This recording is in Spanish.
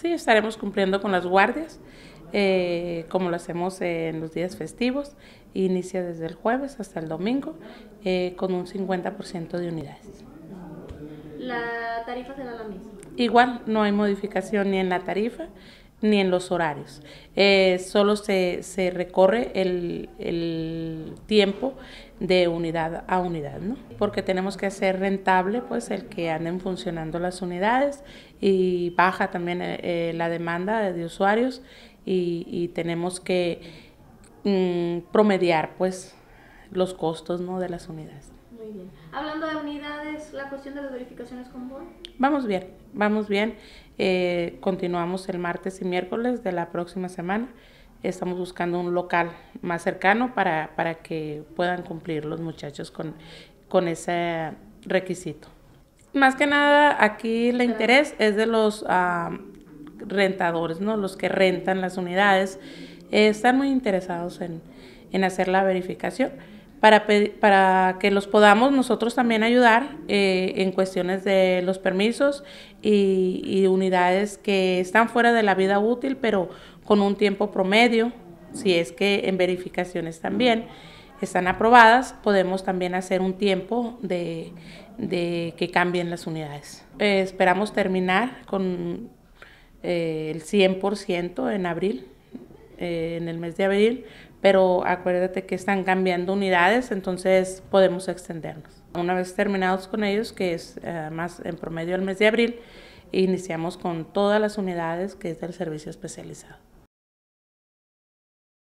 Sí, estaremos cumpliendo con las guardias, eh, como lo hacemos en los días festivos. Inicia desde el jueves hasta el domingo eh, con un 50% de unidades. ¿La tarifa será la misma? Igual, no hay modificación ni en la tarifa ni en los horarios. Eh, solo se, se recorre el, el, tiempo de unidad a unidad, ¿no? Porque tenemos que hacer rentable, pues, el que anden funcionando las unidades y baja también eh, eh, la demanda de usuarios y, tenemos que mm, promediar, pues, los costos, ¿no? De las unidades. Hablando de unidades, la cuestión de las verificaciones con Vamos bien, vamos bien. Eh, continuamos el martes y miércoles de la próxima semana. Estamos buscando un local más cercano para, que puedan cumplir los muchachos con, ese requisito. Más que nada, aquí el interés es de los ah, rentadores, ¿no? los que rentan las unidades. Eh, están muy interesados en hacer la verificación para, que los podamos nosotros también ayudar eh, en cuestiones de los permisos y, unidades que están fuera de la vida útil, pero con un tiempo promedio, si es que en verificaciones también están aprobadas, podemos también hacer un tiempo de, que cambien las unidades. Eh, esperamos terminar con eh, el 100% en abril. Eh, en el mes de abril, pero acuérdate que están cambiando unidades, entonces podemos extendernos. Una vez terminados con ellos, que es eh, más en promedio el mes de abril, iniciamos con todas las unidades que es del servicio especializado.